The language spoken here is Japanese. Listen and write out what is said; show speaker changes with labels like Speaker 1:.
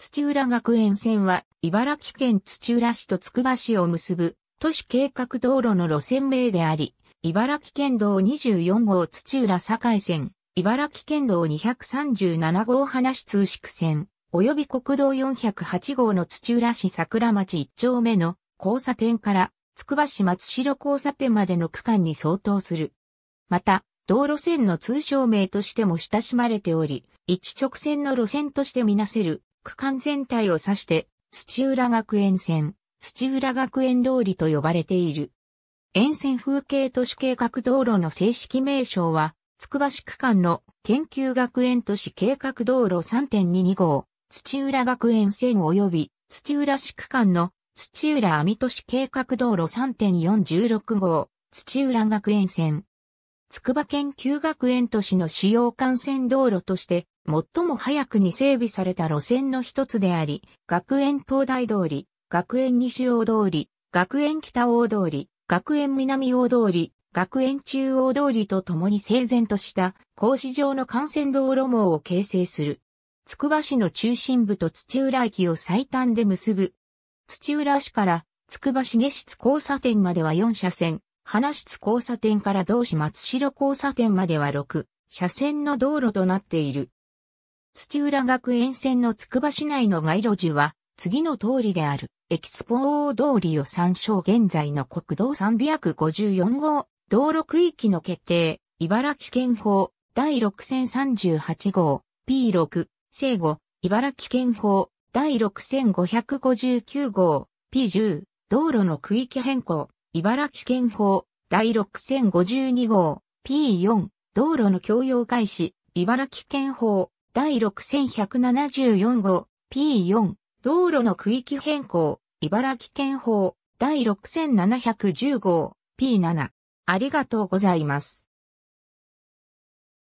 Speaker 1: 土浦学園線は、茨城県土浦市とつくば市を結ぶ、都市計画道路の路線名であり、茨城県道24号土浦境線、茨城県道237号花市通宿線、及び国道408号の土浦市桜町1丁目の交差点から、つくば市松代交差点までの区間に相当する。また、道路線の通称名としても親しまれており、一直線の路線としてみなせる区間全体を指して、土浦学園線、土浦学園通りと呼ばれている。沿線風景都市計画道路の正式名称は、つくば市区間の研究学園都市計画道路3.22号、土浦学園線及び土浦市区間の土浦網都市計画道路3.416号、土浦学園線。つくば研究学園都市の主要幹線道路として最も早くに整備された路線の一つであり、学園東大通り、学園西大通り、学園北大通り、学園南大通り、学園中央通りと共に整然とした格子状の幹線道路網を形成する。つくば市の中心部と土浦駅を最短で結ぶ。土浦市からつくば市下室交差点までは4車線、花室交差点から同市松代交差点までは6車線の道路となっている。土浦学園線のつくば市内の街路樹は、次の通りである、エキスポ大通りを参照現在の国道354号、道路区域の決定、茨城県法、第6038号、P6、正後、茨城県法、第6559号、P10、道路の区域変更、茨城県法、第6052号、P4、道路の共用開始、茨城県法、第6174号 P4 道路の区域変更茨城県法第6 7 1 5号 P7 ありがとうございます。